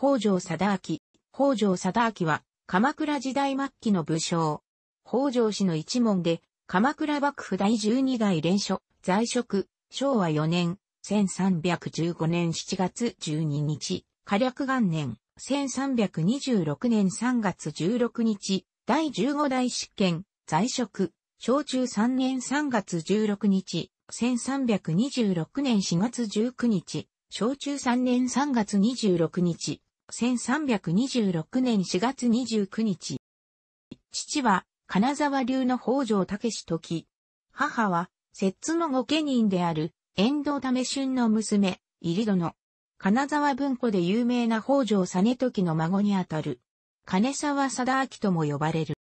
北条貞明。北条貞明は、鎌倉時代末期の武将。北条氏の一門で、鎌倉幕府第12代連署、在職、昭和4年、1315年7月12日、火略元年、1326年3月16日、第15代執権、在職、小中3年3月16日、1326年4月19日、小中3年3月26日、1326年4月29日。父は、金沢流の北条武時。母は、摂津の御家人である、遠藤為春の娘、入殿。金沢文庫で有名な北条実時の孫にあたる。金沢貞明とも呼ばれる。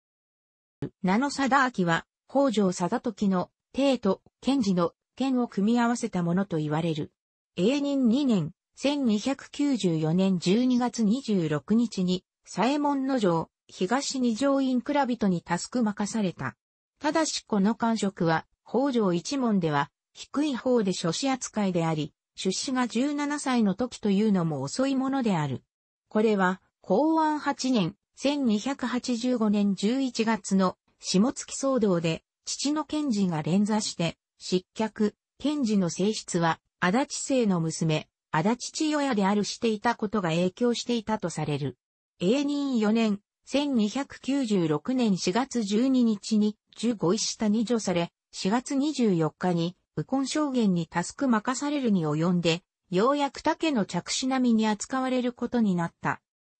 名の貞明は、北条貞時の、帝と、賢治の、剣を組み合わせたものと言われる。永仁2年、1294年12月26日に、左衛門の城、東二条院蔵人にタスク任された。ただしこの官職は、北条一門では、低い方で諸子扱いであり、出資が17歳の時というのも遅いものである。これは、公安8年、1285年11月の下月騒動で、父の賢治が連座して、失脚、賢治の性質は、足立生の娘、足立千代屋であるしていたことが影響していたとされる。永仁4年、1296年4月12日に十五医師下に除され、4月24日に右近証言にタスク任されるに及んで、ようやく竹の着手並みに扱われることになった。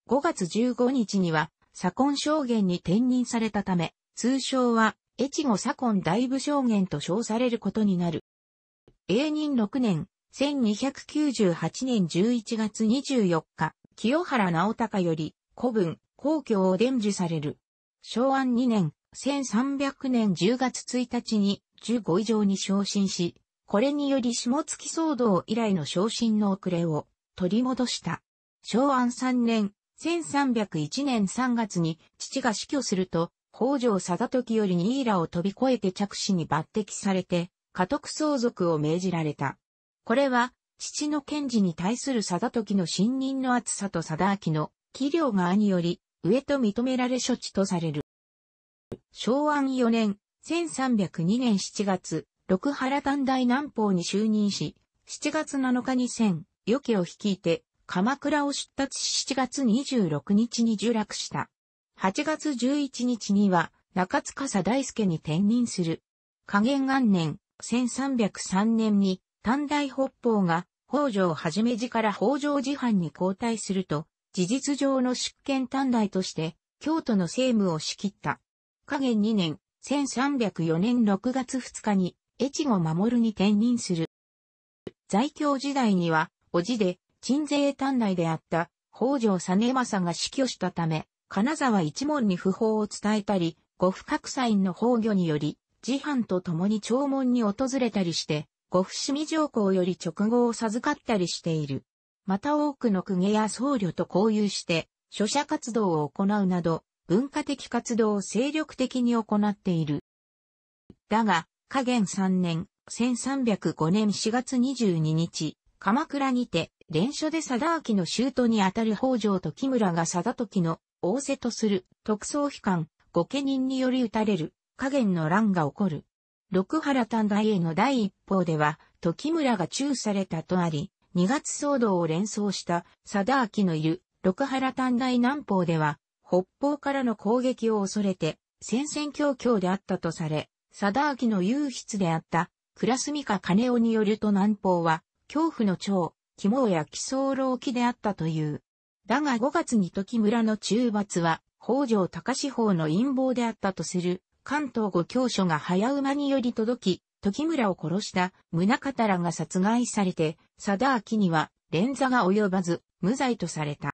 5月15日には、左近証言に転任されたため、通称は、越後左近大部証言と称されることになる。永仁6年、1298年11月24日、清原直隆より、古文、皇居を伝授される。昭安2年、1300年10月1日に15以上に昇進し、これにより下月騒動以来の昇進の遅れを取り戻した。昭安3年、1301年3月に父が死去すると、北条貞時より新井らを飛び越えて着手に抜擢されて、家督相続を命じられた。これは、父の賢治に対する定時の信任の厚さと定明の器量が兄より上と認められ処置とされる。昭和4年、1302年7月、六原丹大南方に就任し、7月7日に千、余家を率いて、鎌倉を出立し7月26日に受落した。8月11日には、中塚佐大輔に転任する。加減元年、1303年に、短大北方が北条はじめじから北条自藩に交代すると、事実上の執権短大として、京都の政務を仕切った。加減2年、1304年6月2日に、越後守に転任する。在京時代には、叔父で、鎮西短大であった、北条実政が死去したため、金沢一門に訃報を伝えたり、五不覚祭の崩御により、自藩と共に弔問に訪れたりして、ご伏見上皇より直後を授かったりしている。また多くの公家や僧侶と交友して、書写活動を行うなど、文化的活動を精力的に行っている。だが、下元3年、1305年4月22日、鎌倉にて、連書で貞明の舅にあたる北条と木村が貞時の仰せとする特捜機関、御家人により打たれる、下元の乱が起こる。六原短大への第一報では、時村が中されたとあり、二月騒動を連想した佐田明のいる六原短大南方では、北方からの攻撃を恐れて、戦々恐々であったとされ、佐田明の唯筆であった、倉住カ金尾によると南方は、恐怖の長、肝や奇想老気であったという。だが5月に時村の中罰は、北条高司法の陰謀であったとする関東五教書が早馬により届き、時村を殺した宗方らが殺害されて、貞明には連座が及ばず、無罪とされた。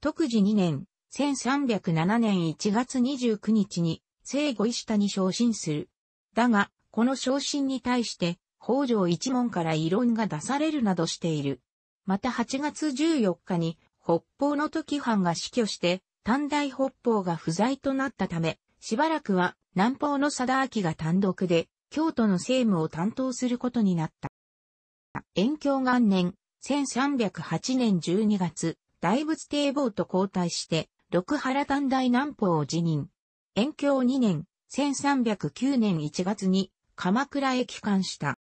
特時2年、1307年1月29日に、生後石下に昇進する。だが、この昇進に対して、北条一門から異論が出されるなどしている。また8月14日に、北方の時藩が死去して、短大北方が不在となったため、しばらくは南方の貞明が単独で、京都の政務を担当することになった。延享元年、1308年12月、大仏堤防と交代して、六原短大南方を辞任。延享2年、1309年1月に、鎌倉へ帰還した。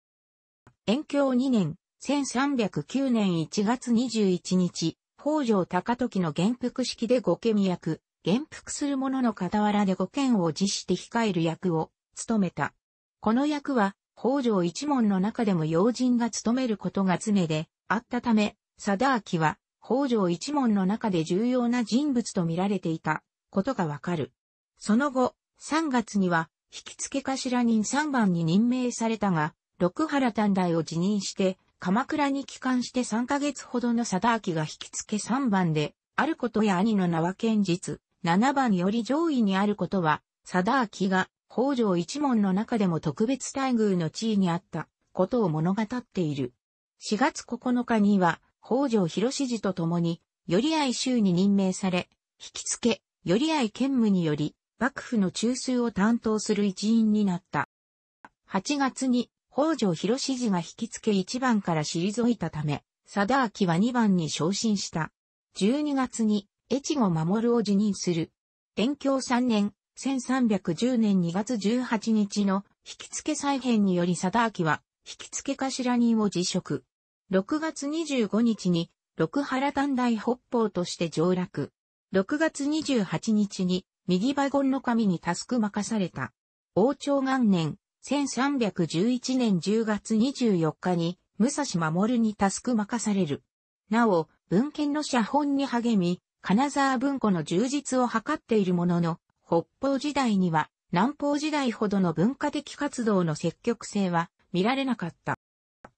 延享2年、1309年1月21日、北条高時の元服式で御家御役、元服する者の傍らで御剣を辞して控える役を務めた。この役は、北条一門の中でも要人が務めることが常であったため、貞明は、北条一門の中で重要な人物と見られていたことがわかる。その後、3月には、引き付け頭人3番に任命されたが、六原短大を辞任して、鎌倉に帰還して3ヶ月ほどの貞明が引き付け3番で、あることや兄の名は堅実、7番より上位にあることは、貞明が北条一門の中でも特別待遇の地位にあったことを物語っている。4月9日には北条士次と共に、寄合州に任命され、引き付け、寄合兼務により、幕府の中枢を担当する一員になった。8月に北条広次が引き付け1番から退いたため、貞明は2番に昇進した。12月に越後守を辞任する。延京3年、1310年2月18日の引付再編により田明は、引付頭人を辞職。6月25日に、六原短大北方として上落。6月28日に、右バゴンの神にタスク任された。王朝元年、1311年10月24日に、武蔵守にタスク任される。なお、文献の写本に励み、金沢文庫の充実を図っているものの、北方時代には南方時代ほどの文化的活動の積極性は見られなかった。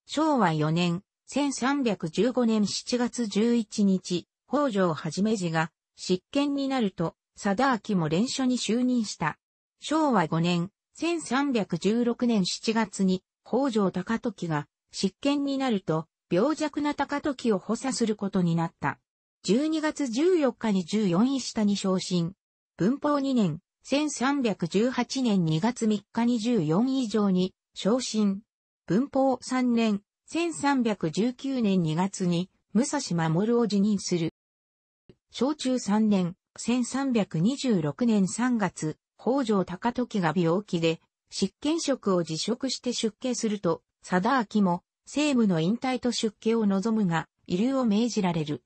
昭和4年、1315年7月11日、北条はじめじが執権になると、貞明も連署に就任した。昭和5年、1316年7月に北条高時が執権になると、病弱な高時を補佐することになった。12月14日に14位下に昇進。文法2年、1318年2月3日に14位以上に昇進。文法3年、1319年2月に武蔵守を辞任する。小中3年、1326年3月、北条高時が病気で、執権職を辞職して出家すると、田明も、政務の引退と出家を望むが、遺留を命じられる。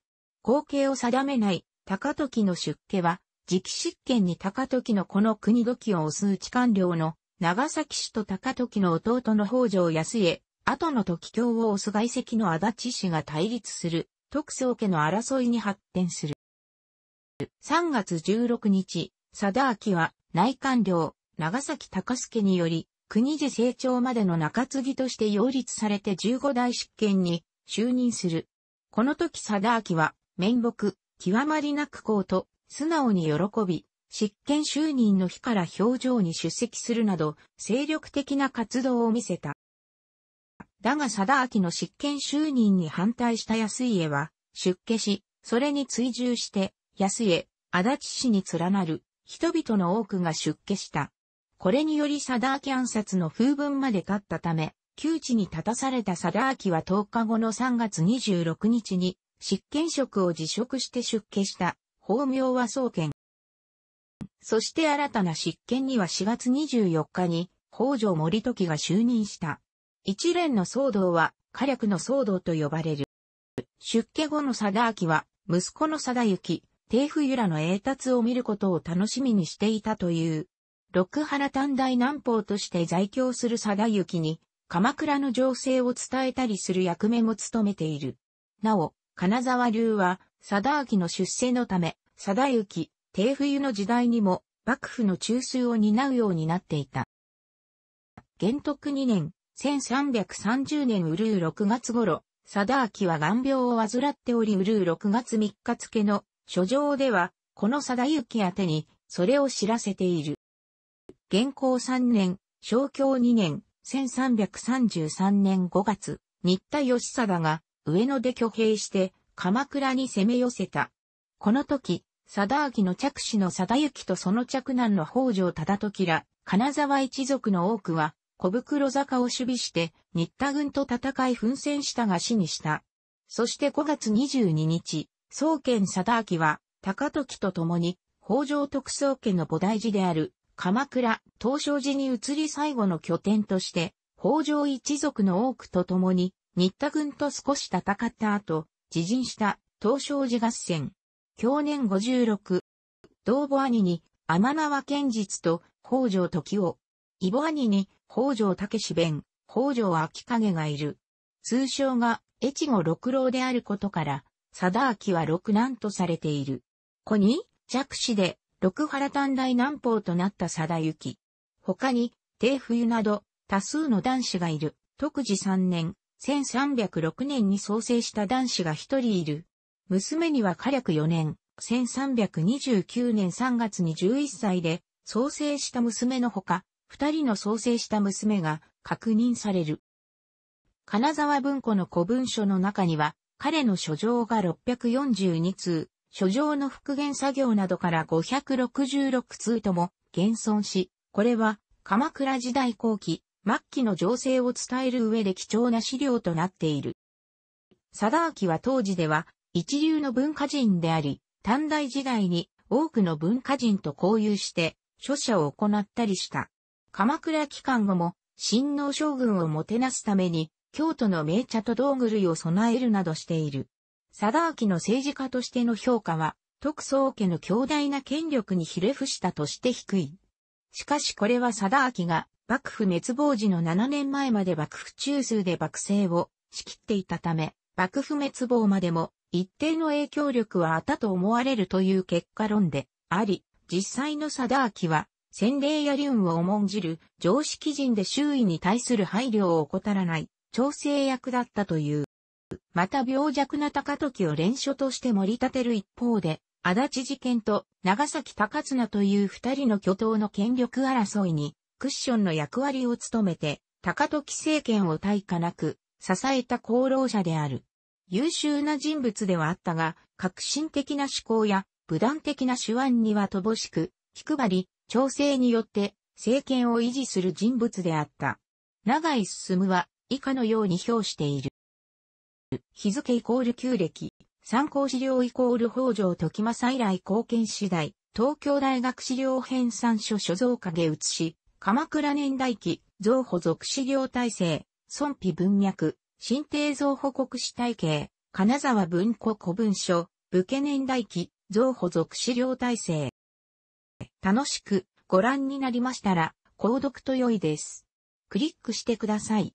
後継を定めない高時の出家は、直執権に高時のこの国時を押す内官僚の長崎氏と高時の弟の北条安江、後の時京を押す外籍の足立氏が対立する、徳宗家の争いに発展する。3月16日、貞明は内官僚、長崎高助により、国寺。成長までの中継ぎとして擁立されて15代執権に就任する。この時貞明は面目、極まりなくこうと、素直に喜び、執権就任の日から表情に出席するなど、精力的な活動を見せた。だが貞明の執権就任に反対した安家は、出家し、それに追従して、安家、足立氏に連なる、人々の多くが出家した。これにより貞明暗殺の風文まで立ったため、窮地に立たされた貞明は10日後の3月26日に、執権職を辞職して出家した、法名は総顕。そして新たな執権には4月24日に、北条盛時が就任した。一連の騒動は、火略の騒動と呼ばれる。出家後の貞明は、息子の貞行、府由らの栄達を見ることを楽しみにしていたという。六原短大南方として在京する貞行に、鎌倉の情勢を伝えたりする役目も務めている。なお、金沢流は、貞明の出世のため、貞行、低冬の時代にも、幕府の中枢を担うようになっていた。元徳2年、1330年うるう6月頃、貞明は眼病を患っておりうるう6月3日付の書状では、この貞行宛てに、それを知らせている。元孝3年、正教2年、1333年5月、新田義貞が、上野で挙兵して、鎌倉に攻め寄せた。この時、貞明の嫡子の貞行とその嫡男の北条忠時ら、金沢一族の多くは、小袋坂を守備して、新田軍と戦い奮戦したが死にした。そして5月22日、宗顕貞明は、高時と共に、北条徳宗家の菩提寺である、鎌倉、東照寺に移り最後の拠点として、北条一族の多くと共に、新田軍と少し戦った後、自陣した東照寺合戦。去年56、同母兄に天縄剣術と北条時を、異母兄に北条武志弁、北条秋影がいる。通称が越後六郎であることから、貞明は六男とされている。子に弱視で六原短大南方となった貞行。他に、帝冬など多数の男子がいる。特治三年、1306年に創生した男子が一人いる。娘には火力4年、1329年3月に11歳で、創生した娘のほか、二人の創生した娘が確認される。金沢文庫の古文書の中には、彼の書状が642通、書状の復元作業などから566通とも現存し、これは鎌倉時代後期、末期の情勢を伝える上で貴重な資料となっている。貞明は当時では一流の文化人であり、短大時代に多くの文化人と交友して書写を行ったりした。鎌倉期間後も、新農将軍をもてなすために、京都の名茶と道具類を備えるなどしている。貞明の政治家としての評価は、特捜家の強大な権力にひれ伏したとして低い。しかしこれは貞明が幕府滅亡時の7年前まで幕府中枢で幕政を仕切っていたため、幕府滅亡までも一定の影響力はあったと思われるという結果論であり、実際の貞明は、洗礼や流を重んじる常識人で周囲に対する配慮を怠らない調整役だったという。また病弱な高時を連所として盛り立てる一方で、足立事件と長崎高綱という二人の巨頭の権力争いにクッションの役割を務めて、高時政権を対価なく、支えた功労者である。優秀な人物ではあったが、革新的な思考や、武断的な手腕には乏しく、気配り、調整によって、政権を維持する人物であった。長井進は、以下のように表している。日付イコール旧暦、参考資料イコール北条時政以来貢献次第、東京大学資料編纂書所蔵影写し、鎌倉年代記、造保属資料体制、損否文脈、新定造補国史体系、金沢文庫古文書、武家年代記、造保属資料体制。楽しくご覧になりましたら、購読と良いです。クリックしてください。